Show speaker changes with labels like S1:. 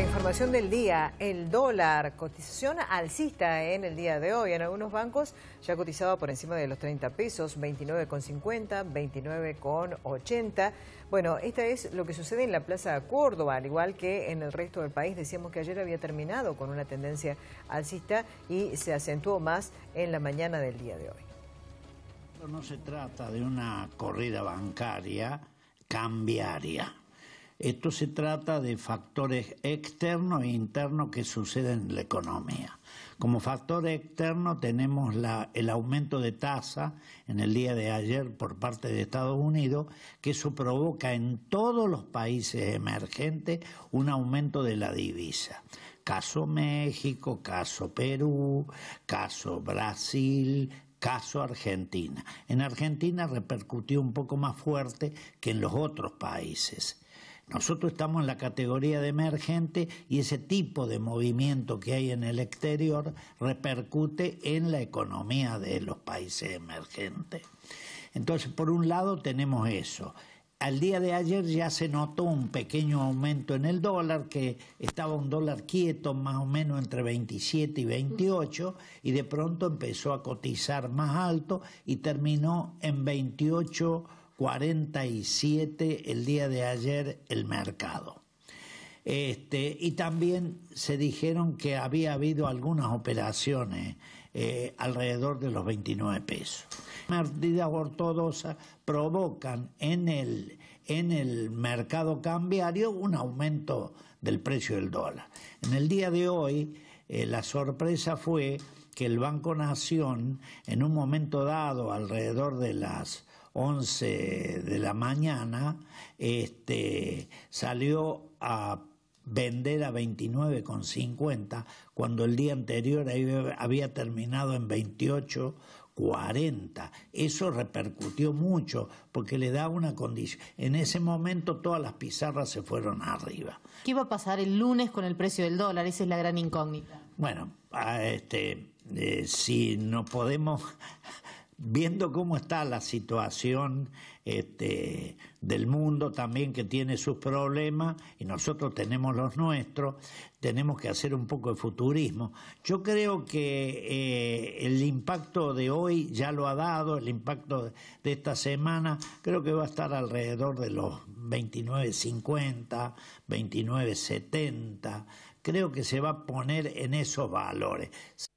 S1: la información del día, el dólar, cotización alcista en el día de hoy. En algunos bancos ya cotizaba por encima de los 30 pesos, 29,50, 29,80. Bueno, esta es lo que sucede en la Plaza de Córdoba, al igual que en el resto del país. Decíamos que ayer había terminado con una tendencia alcista y se acentuó más en la mañana del día de hoy.
S2: No se trata de una corrida bancaria cambiaria. Esto se trata de factores externos e internos que suceden en la economía. Como factor externo tenemos el aumento de tasa en el día de ayer por parte de Estados Unidos, que eso provoca en todos los países emergentes un aumento de la divisa. Caso México, caso Perú, caso Brasil, caso Argentina. En Argentina repercutió un poco más fuerte que en los otros países. Nosotros estamos en la categoría de emergente y ese tipo de movimiento que hay en el exterior repercute en la economía de los países emergentes. Entonces, por un lado tenemos eso. Al día de ayer ya se notó un pequeño aumento en el dólar, que estaba un dólar quieto más o menos entre 27 y 28, y de pronto empezó a cotizar más alto y terminó en 28. 47 el día de ayer el mercado. Este, y también se dijeron que había habido algunas operaciones eh, alrededor de los 29 pesos. Las Medidas ortodoxas provocan en el, mercado cambiario un aumento del precio del dólar. En el día de hoy eh, la sorpresa fue que el Banco Nación, en un momento dado, alrededor de las 11 de la mañana, este, salió a vender a 29,50 cuando el día anterior había terminado en 28,40. Eso repercutió mucho porque le da una condición. En ese momento todas las pizarras se fueron arriba.
S1: ¿Qué iba a pasar el lunes con el precio del dólar? Esa es la gran
S2: incógnita. Bueno, este, eh, si no podemos, viendo cómo está la situación este, del mundo también que tiene sus problemas y nosotros tenemos los nuestros, tenemos que hacer un poco de futurismo. Yo creo que eh, el impacto de hoy ya lo ha dado, el impacto de esta semana creo que va a estar alrededor de los 29.50, 29.70, creo que se va a poner en esos valores.